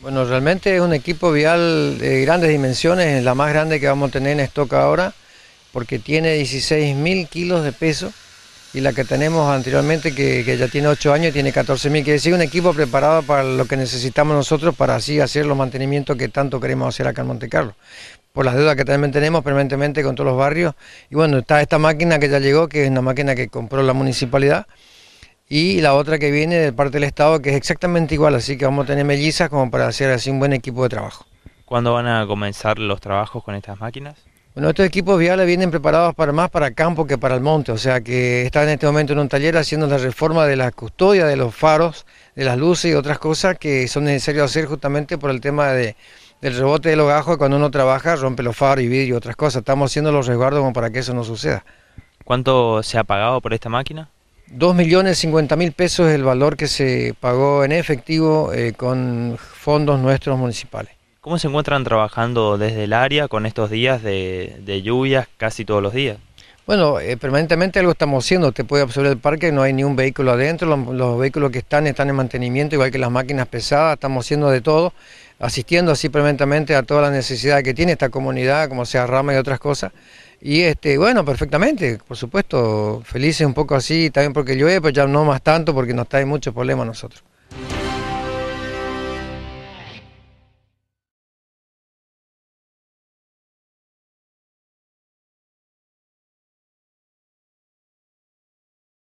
Bueno, realmente es un equipo vial de grandes dimensiones, es la más grande que vamos a tener en estoca ahora, porque tiene 16.000 kilos de peso y la que tenemos anteriormente, que, ya tiene 8 años, tiene 14.000. Quiere decir, un equipo preparado para lo que necesitamos nosotros para así hacer los mantenimientos que tanto queremos hacer acá en Monte Carlo. Por las deudas que también tenemos permanentemente con todos los barrios. Y bueno, está esta máquina que ya llegó, que es una máquina que compró la municipalidad y la otra que viene de parte del Estado que es exactamente igual, así que vamos a tener mellizas como para hacer así un buen equipo de trabajo. ¿Cuándo van a comenzar los trabajos con estas máquinas? Bueno, estos equipos viales vienen preparados para más para campo que para el monte, o sea que están en este momento en un taller haciendo la reforma de la custodia de los faros, de las luces y otras cosas que son necesarias hacer justamente por el tema de, del rebote de los gajos, cuando uno trabaja rompe los faros y vidrio y otras cosas. Estamos haciendo los resguardos como para que eso no suceda. ¿Cuánto se ha pagado por esta máquina? 2 millones 50 mil pesos es el valor que se pagó en efectivo eh, con fondos nuestros municipales. ¿Cómo se encuentran trabajando desde el área con estos días de lluvias casi todos los días? Bueno, eh, permanentemente algo estamos haciendo. Te puede absorber el parque, no hay ni un vehículo adentro. Los, vehículos que están están en mantenimiento, igual que las máquinas pesadas. Estamos haciendo de todo, asistiendo así permanentemente a todas las necesidades que tiene esta comunidad, como sea rama y otras cosas. Y este, bueno, perfectamente, por supuesto, felices un poco así, también porque llueve, pero ya no más tanto porque nos trae muchos problemas nosotros.